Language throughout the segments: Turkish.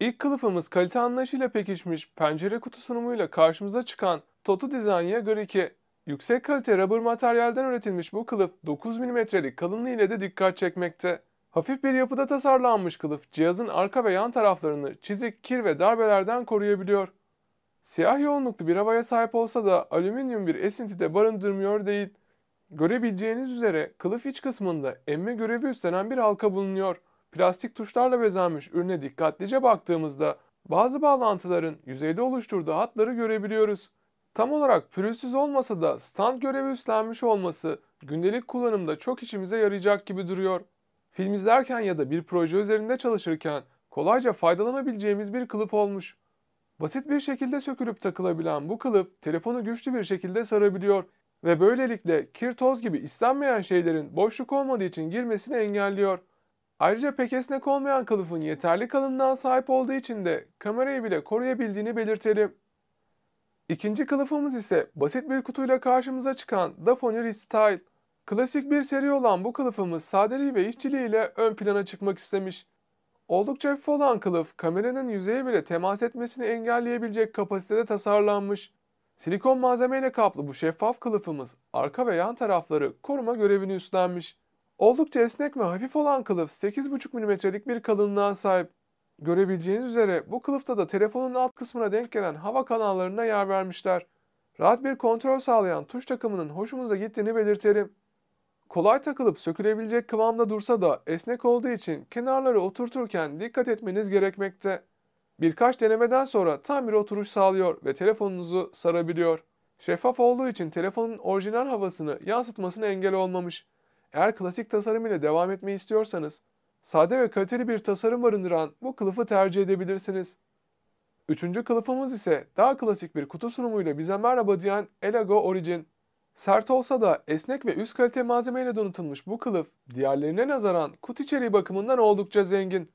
İlk kılıfımız kalite anlayışıyla pekişmiş pencere kutu sunumuyla karşımıza çıkan Totu Design Yagar 2. Yüksek kalite rubber materyalden üretilmiş bu kılıf 9 mm'lik kalınlığı ile de dikkat çekmekte. Hafif bir yapıda tasarlanmış kılıf cihazın arka ve yan taraflarını çizik, kir ve darbelerden koruyabiliyor. Siyah yoğunluklu bir havaya sahip olsa da alüminyum bir esinti de barındırmıyor değil. Görebileceğiniz üzere kılıf iç kısmında emme görevi üstlenen bir halka bulunuyor. Plastik tuşlarla bezenmiş ürüne dikkatlice baktığımızda bazı bağlantıların yüzeyde oluşturduğu hatları görebiliyoruz. Tam olarak pürüzsüz olmasa da stand görevi üstlenmiş olması gündelik kullanımda çok işimize yarayacak gibi duruyor. Film izlerken ya da bir proje üzerinde çalışırken kolayca faydalanabileceğimiz bir kılıf olmuş. Basit bir şekilde sökülüp takılabilen bu kılıf telefonu güçlü bir şekilde sarabiliyor ve böylelikle kir toz gibi istenmeyen şeylerin boşluk olmadığı için girmesini engelliyor. Ayrıca pek esnek olmayan kılıfın yeterli kalınlığa sahip olduğu için de kamerayı bile koruyabildiğini belirtelim. İkinci kılıfımız ise basit bir kutuyla karşımıza çıkan DaFonir Style. Klasik bir seri olan bu kılıfımız sadeliği ve işçiliğiyle ön plana çıkmak istemiş. Oldukça hafif olan kılıf kameranın yüzeye bile temas etmesini engelleyebilecek kapasitede tasarlanmış. Silikon malzemeyle kaplı bu şeffaf kılıfımız arka ve yan tarafları koruma görevini üstlenmiş. Oldukça esnek ve hafif olan kılıf 8,5 mm'lik bir kalınlığa sahip. Görebileceğiniz üzere bu kılıfta da telefonun alt kısmına denk gelen hava kanallarına yer vermişler. Rahat bir kontrol sağlayan tuş takımının hoşumuza gittiğini belirtelim. Kolay takılıp sökülebilecek kıvamda dursa da esnek olduğu için kenarları oturturken dikkat etmeniz gerekmekte. Birkaç denemeden sonra tam bir oturuş sağlıyor ve telefonunuzu sarabiliyor. Şeffaf olduğu için telefonun orijinal havasını yansıtmasına engel olmamış. Eğer klasik tasarım ile devam etmeyi istiyorsanız, sade ve kaliteli bir tasarım barındıran bu kılıfı tercih edebilirsiniz. Üçüncü kılıfımız ise daha klasik bir kutu sunumuyla bize merhaba diyen Elago Origin. Sert olsa da esnek ve üst kalite malzemeyle donatılmış bu kılıf, diğerlerine nazaran kut içeriği bakımından oldukça zengin.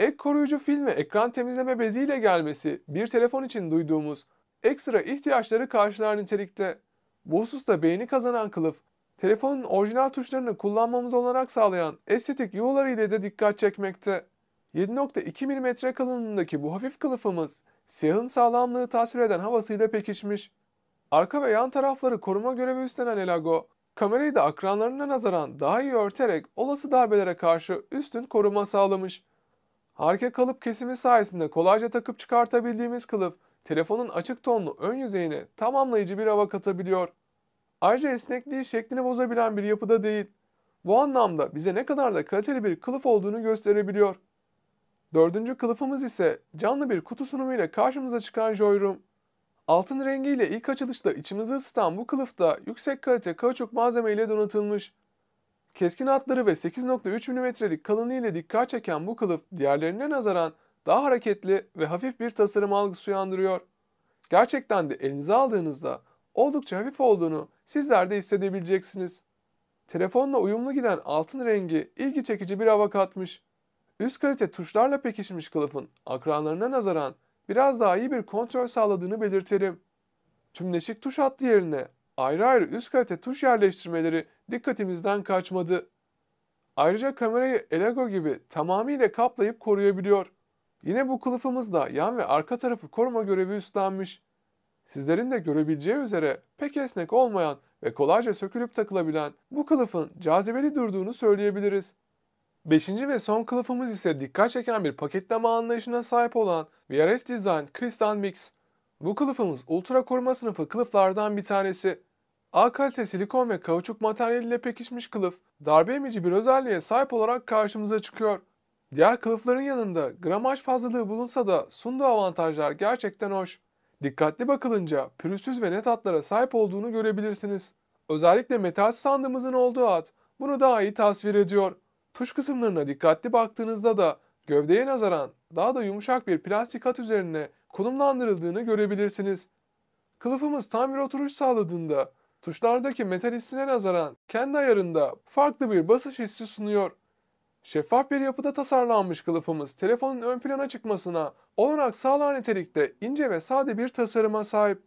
Ek koruyucu film ve ekran temizleme beziyle gelmesi, bir telefon için duyduğumuz ekstra ihtiyaçları karşılar nitelikte. Bu hususta beğeni kazanan kılıf, telefonun orijinal tuşlarını kullanmamız olanak sağlayan estetik yuvaları ile de dikkat çekmekte. 7.2 mm kalınlığındaki bu hafif kılıfımız siyahın sağlamlığı tasvir eden havasıyla pekişmiş. Arka ve yan tarafları koruma görevi üstlenen Elago, kamerayı da akranlarına nazaran daha iyi örterek olası darbelere karşı üstün koruma sağlamış. Harika kalıp kesimi sayesinde kolayca takıp çıkartabildiğimiz kılıf, telefonun açık tonlu ön yüzeyine tamamlayıcı bir hava katabiliyor. Ayrıca esnekliği şeklini bozabilen bir yapıda değil. Bu anlamda bize ne kadar da kaliteli bir kılıf olduğunu gösterebiliyor. Dördüncü kılıfımız ise canlı bir kutu sunumuyla karşımıza çıkan Joyroom. Altın rengiyle ilk açılışta içimizi ısıtan bu kılıf da yüksek kalite kauçuk malzeme ile donatılmış. Keskin hatları ve 8.3 mm'lik kalınlığı ile dikkat çeken bu kılıf diğerlerine nazaran daha hareketli ve hafif bir tasarım algısı uyandırıyor. Gerçekten de elinize aldığınızda oldukça hafif olduğunu sizler de hissedebileceksiniz. Telefonla uyumlu giden altın rengi ilgi çekici bir hava katmış. Üst kalite tuşlarla pekişmiş kılıfın akranlarına nazaran biraz daha iyi bir kontrol sağladığını belirtelim. Tümleşik tuş hattı yerine ayrı ayrı üst kalite tuş yerleştirmeleri dikkatimizden kaçmadı. Ayrıca kamerayı Elago gibi tamamıyla kaplayıp koruyabiliyor. Yine bu kılıfımızla yan ve arka tarafı koruma görevi üstlenmiş. Sizlerin de görebileceği üzere pek esnek olmayan ve kolayca sökülüp takılabilen bu kılıfın cazibeli durduğunu söyleyebiliriz. Beşinci ve son kılıfımız ise dikkat çeken bir paketleme anlayışına sahip olan VRS Design Crystal Mix. Bu kılıfımız ultra koruma sınıfı kılıflardan bir tanesi. A kalite silikon ve kauçuk materyaliyle pekişmiş kılıf, darbe emici bir özelliğe sahip olarak karşımıza çıkıyor. Diğer kılıfların yanında gramaj fazlalığı bulunsa da sunduğu avantajlar gerçekten hoş. Dikkatli bakılınca pürüzsüz ve net hatlara sahip olduğunu görebilirsiniz. Özellikle metal sandığımızın olduğu hat bunu daha iyi tasvir ediyor. Tuş kısımlarına dikkatli baktığınızda da gövdeye nazaran daha da yumuşak bir plastik hat üzerine konumlandırıldığını görebilirsiniz. Kılıfımız tam bir oturuş sağladığında tuşlardaki metal hissine nazaran kendi ayarında farklı bir basış hissi sunuyor. Şeffaf bir yapıda tasarlanmış kılıfımız telefonun ön plana çıkmasına olanak sağlar nitelikte ince ve sade bir tasarıma sahip.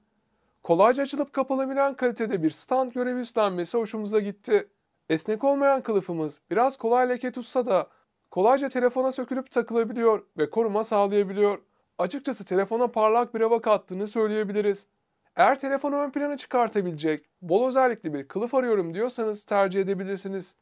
Kolayca açılıp kapanabilen kalitede bir stand görevi üstlenmesi hoşumuza gitti. Esnek olmayan kılıfımız biraz kolay leke tutsa da kolayca telefona sökülüp takılabiliyor ve koruma sağlayabiliyor. Açıkçası telefona parlak bir hava kattığını söyleyebiliriz. Eğer telefonu ön plana çıkartabilecek, bol özellikli bir kılıf arıyorum diyorsanız tercih edebilirsiniz.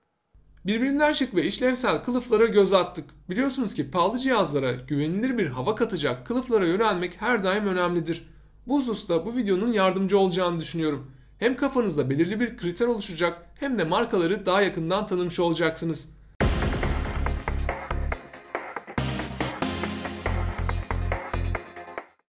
Birbirinden şık ve işlevsel kılıflara göz attık. Biliyorsunuz ki pahalı cihazlara güvenilir bir hava katacak kılıflara yönelmek her daim önemlidir. Bu hususta bu videonun yardımcı olacağını düşünüyorum. Hem kafanızda belirli bir kriter oluşacak hem de markaları daha yakından tanımış olacaksınız.